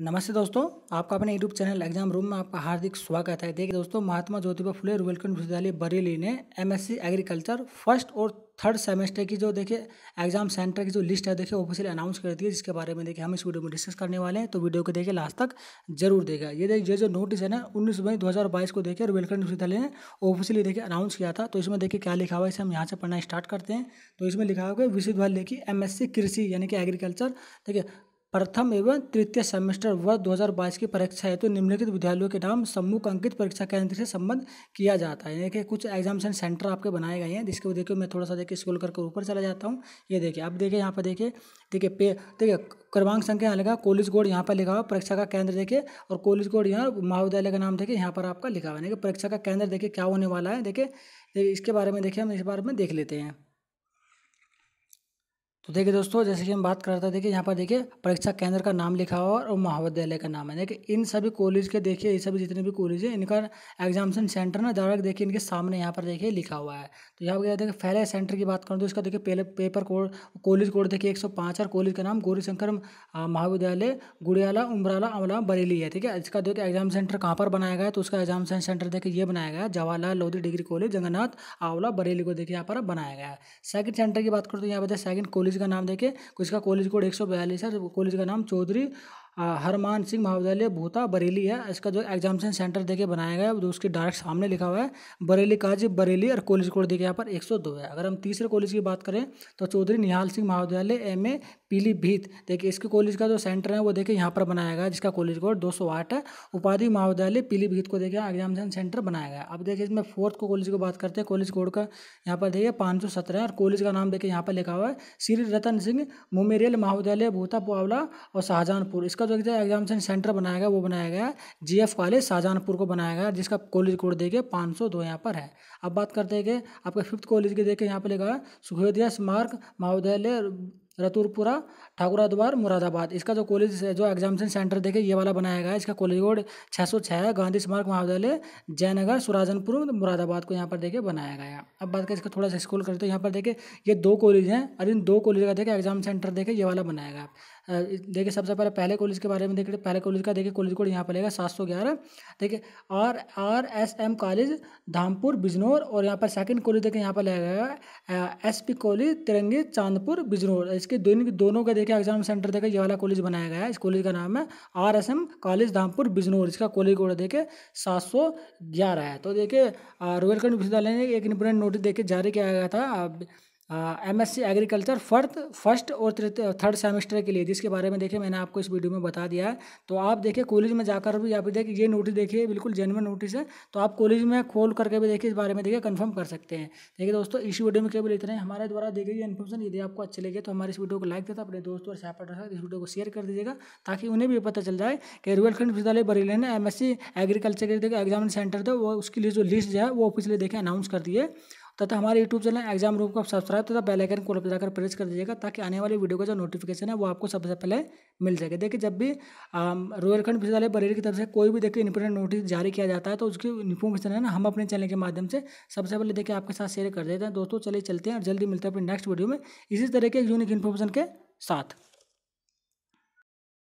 नमस्ते दोस्तों आपका अपने यूट्यूब चैनल एग्जाम रूम में आपका हार्दिक स्वागत है देखिए दोस्तों महात्मा ज्योतिबा फुले रुवेलकन विश्वविद्यालय बरेली ने एमएससी एग्रीकल्चर फर्स्ट और थर्ड सेमेस्टर की जो देखिए एग्जाम सेंटर की जो लिस्ट है देखिए ऑफिशियली अनाउंस कर दी है जिसके बारे में देखिए हम इस वीडियो में डिस्कस करने वाले हैं तो वीडियो को देखिए लास्ट तक जरूर देखा ये देखिए जो नोटिस है ना उन्नीस मई दो को देखिए रुवेलकंड विश्वविद्यालय ने ऑफिशियली देखिए अनाउंस किया था तो इसमें देखिए क्या लिखा हुआ है इसे हम यहाँ से पढ़ना स्टार्ट करते हैं तो इसमें लिखा हुआ है विश्वविद्यालय की एम कृषि यानी कि एग्रीकल्चर देखिए प्रथम एवं तृतीय सेमेस्टर वर्ष 2022 की परीक्षा है तो निम्नलिखित विद्यालयों के नाम समूह अंकित परीक्षा केंद्र से संबंध किया जाता है यानी कि कुछ एग्जामेशन सेंटर आपके बनाए गए हैं जिसके देखिए मैं थोड़ा सा देखिए स्कूल करके ऊपर चला जाता हूँ ये देखिए आप देखिए यहाँ पर देखिए देखिए पे देखिए क्रमांक संख्या यहाँ लिखा कॉलेज कोड यहाँ पर लिखा हुआ परीक्षा का केंद्र देखिए और कॉलेज कोड यहाँ महाविद्यालय का नाम देखिए यहाँ पर आपका लिखा हुआ है परीक्षा का केंद्र देखिए क्या होने वाला है देखिए इसके बारे में देखिए हम इस बारे में देख लेते हैं तो देखिए दोस्तों जैसे कि हम बात कर रहे थे देखिए यहाँ पर देखिए परीक्षा केंद्र का नाम लिखा हुआ और महाविद्यालय का नाम है देखिए इन सभी कॉलेज के देखिए ये सभी जितने भी कॉलेज है इनका एग्जामेशन सेंटर ना डायरेक्ट देखिए इनके सामने यहाँ पर देखिए लिखा हुआ है तो यहाँ पर देखिए पहले सेंटर की बात करूँ तो इसका देखिए पहले पेपर कोड कॉलेज कोड देखिए एक और कॉलेज का नाम गौरीशंकर महाविद्यालय गुड़ियाला उमराला अमला बरेली है ठीक है इसका देखिए एग्जाम सेंटर कहाँ पर बनाया गया तो उसका एग्जाम सेंटर देखिए ये बनाया गया जवाहरलाल लोधी डिग्री कॉलेज जगन्नाथ आंवला बरेली को देखिए यहाँ पर बनाया गया है सेकंड सेंटर की बात करूँ तो यहाँ पर सेकंड कॉलेज का नाम देखिए इसका कॉलेज कोड एक सौ बयालीस है तो कॉलेज का नाम चौधरी हरमान सिंह महाविद्यालय भूता बरेली है इसका जो एग्जामिनेशन सेंटर देखे बनाया गया है जो उसके डायरेक्ट सामने लिखा हुआ है बरेली काज बरेली और कॉलेज कोड देखिए यहाँ पर 102 है अगर हम तीसरे कॉलेज की बात करें तो चौधरी निहाल सिंह महाविद्यालय एम ए पीलीभीत देखिए इसके कॉलेज का जो सेंटर है वो देखिए यहाँ पर बनाया गया जिसका कॉलेज कोड दो है उपाधि महाविद्यालय पीलीभीत को देखिए एग्जामिनेशन सेंटर बनाया गया अब देखिए इसमें फोर्थ को कॉलेज की बात करते हैं कॉलेज कोड का यहाँ पर देखिए पाँच है और कॉलेज का नाम देखिए यहाँ पर लिखा हुआ है श्री रतन सिंह मुमेरियल महाविद्यालय भूता पुआवला और शाहजहानपुर इसका प्रोजेक्ट जो एग्जामिनेशन सेंटर बनाया गया वो बनाया गया जी एफ कॉलेज शाहजहानपुर को बनाया गया जिसका कॉलेज कोड देखिए पाँच सौ दो यहाँ पर है अब बात करते हैं कि आपका फिफ्थ कॉलेज के देखिए यहाँ पर लिखा है सुखोदिया स्मारक महाविद्यालय रतुरपुरा ठाकुरा द्वार मुरादाबाद इसका जो कॉलेज जो एग्जामिशन सेंटर देखे ये वाला बनाया गया है इसका कॉलेज कोड छः सौ छः गांधी स्मारक महाविद्यालय जयनगर सुराजनपुर मुरादाबाद को यहाँ पर देखे बनाया गया अब बात करें इसका थोड़ा सा स्कूल करते हैं यहाँ पर देखे ये दो कॉलेज हैं और इन दो कॉलेज का देखे एग्जाम सेंटर देखे ये वाला बनाया गया देखिए सबसे पहले पहले कॉलेज के बारे में देखिए पहले कॉलेज का देखिए कॉलेज कोड यहाँ पर लेगा सात सौ ग्यारह देखिए R R S M college Dhampur Bijnor और यहाँ पर सेकंड कॉलेज देखिए यहाँ पर लेगा एस पी कॉलेज तिरंगे चांदपुर बिजनौर इस इसके दोनों दोनों का देखिए एग्जाम सेंटर देखिए ये वाला कॉलेज बनाया गया है इस कॉलेज का नाम है R S M college Dhampur Bijnor इसका कॉलेज कोड देखिए सात सौ ग्यारह है तो देखिए रोयलखंड विश्वविद्यालय ने एक इंपोर्टेंट नोटिस देखिए जारी किया गया था एमएससी एग्रीकल्चर फर्थ फर्स्ट और थर्ड सेमेस्टर के लिए जिसके बारे में देखिए मैंने आपको इस वीडियो में बता दिया है तो आप देखिए कॉलेज में जाकर भी आप देखिए ये नोटिस देखिए बिल्कुल जेनवन नोटिस है तो आप कॉलेज में खोल करके भी देखिए इस बारे में देखिए कन्फर्म कर सकते हैं देखिए दोस्तों इस वीडियो में केवल इतने हमारे द्वारा देखिए ये इन्फॉर्मेशन यदि आपको अच्छे लगे तो हमारे इस वीडियो को लाइक देता अपने दोस्तों और सहपा इस वीडियो को शेयर कर दीजिएगा ताकि उन्हें भी पता चल जाए कि खंड विश्वविद्यालय बरेली ने एम एग्रीकल्चर के देखिए एग्जामिन सेंटर था वो उसके लिए जो लिस्ट जो है वो ऑफिशियली देखिए अनाउंस कर दिए तथा हमारे यूट्यूब चैनल एग्जाम रूम को सब्सक्राइब तथा बेल आइकन को जाकर प्रेस कर दीजिएगा ताकि आने वाली वीडियो का जो नोटिफिकेशन है वो आपको सबसे पहले मिल सके देखिए जब भी रोयलखंड विश्वविद्यालय बरेली की तरफ से कोई भी देखिए इंपोर्टेंट नोटिस जारी किया जाता है तो उसकी इन्फॉर्मेशन है ना हम अपने चैनल के माध्यम से सबसे पहले देखिए आपके साथ शेयर कर देते हैं दोस्तों चले चलते हैं और जल्दी मिलते हैं अपने नेक्स्ट वीडियो में इसी तरह के यूनिक इन्फॉर्मेशन के साथ